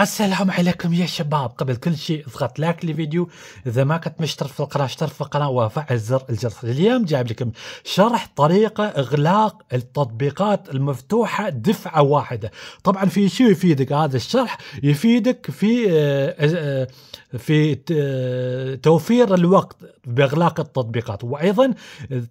السلام عليكم يا شباب قبل كل شيء اضغط لايك للفيديو اذا ما كنت مشترك في القناه اشترك في القناه وفعل زر الجرس اليوم جايب لكم شرح طريقه اغلاق التطبيقات المفتوحه دفعه واحده طبعا في شيء يفيدك هذا الشرح يفيدك في آه، آه، آه، في توفير الوقت باغلاق التطبيقات وايضا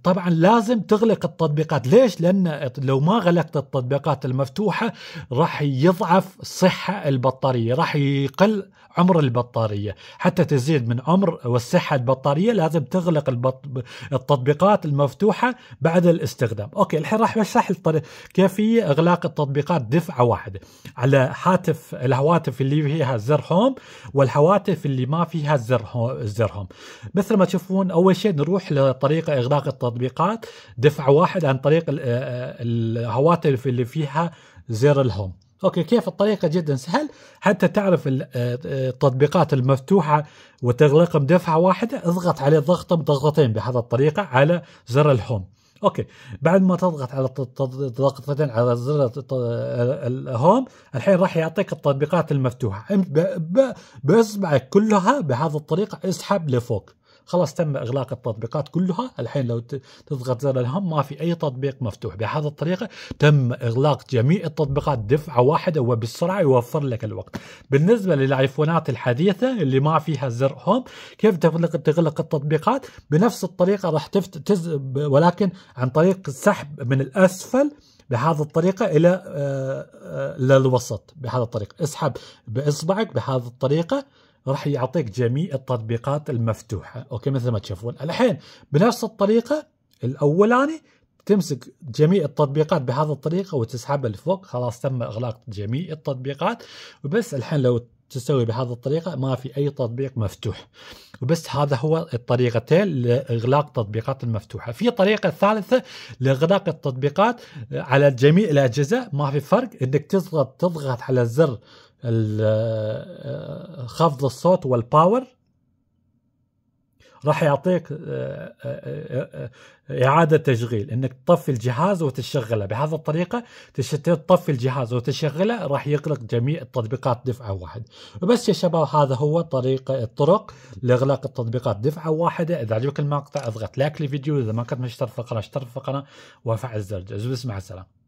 طبعا لازم تغلق التطبيقات ليش لان لو ما غلقت التطبيقات المفتوحه راح يضعف صحه البطاريه البطارية راح يقل عمر البطارية حتى تزيد من عمر والصحة البطارية لازم تغلق البط... التطبيقات المفتوحة بعد الاستخدام أوكي الحين راح بشرح الطريق كيفية إغلاق التطبيقات دفعة واحدة على هاتف الهواتف اللي فيها زر هوم والهواتف اللي ما فيها زر هوم, زر هوم. مثل ما تشوفون أول شيء نروح لطريقة إغلاق التطبيقات دفعة واحدة عن طريق آه، آه، الهواتف اللي فيها زر الهوم اوكي كيف الطريقه جدا سهل حتى تعرف آه، آه، التطبيقات المفتوحه وتغلقها بدفعه واحده اضغط عليه ضغطه بضغطتين بهذه الطريقه على زر الهوم اوكي بعد ما تضغط على ضغطتين على زر الهوم الحين راح يعطيك التطبيقات المفتوحه باصبعك كلها بهذه الطريقه اسحب لفوق خلاص تم اغلاق التطبيقات كلها الحين لو تضغط زر الهم ما في اي تطبيق مفتوح بهذه الطريقه تم اغلاق جميع التطبيقات دفعه واحده وبسرعه يوفر لك الوقت بالنسبه للايفونات الحديثه اللي ما فيها زر هوم كيف تغلق تغلق التطبيقات بنفس الطريقه راح تفت تز... ولكن عن طريق السحب من الاسفل بهذه الطريقة إلى آه، آه، للوسط بهذه الطريقة اسحب بإصبعك بهذه الطريقة راح يعطيك جميع التطبيقات المفتوحه اوكي مثل ما تشوفون الحين بنفس الطريقه الاولاني تمسك جميع التطبيقات بهذه الطريقه وتسحبها لفوق خلاص تم اغلاق جميع التطبيقات وبس الحين لو تسوي بهذه الطريقه ما في اي تطبيق مفتوح وبس هذا هو الطريقتين لاغلاق التطبيقات المفتوحه في طريقه ثالثه لاغلاق التطبيقات على جميع الاجهزه ما في فرق انك تضغط تضغط على الزر آه، خفض الصوت والباور راح يعطيك آه، آه، إعادة تشغيل إنك تطفي الجهاز وتشغله بهذه الطريقة تطفي الجهاز وتشغله راح يغلق جميع التطبيقات دفعة واحد وبس يا شباب هذا هو طريقة الطرق لإغلاق التطبيقات دفعة واحدة إذا عجبك المقطع اضغط لايك للفيديو إذا ما كنت مشترك في القناة اشترك في القناة وفعل الزر جزء مع السلامة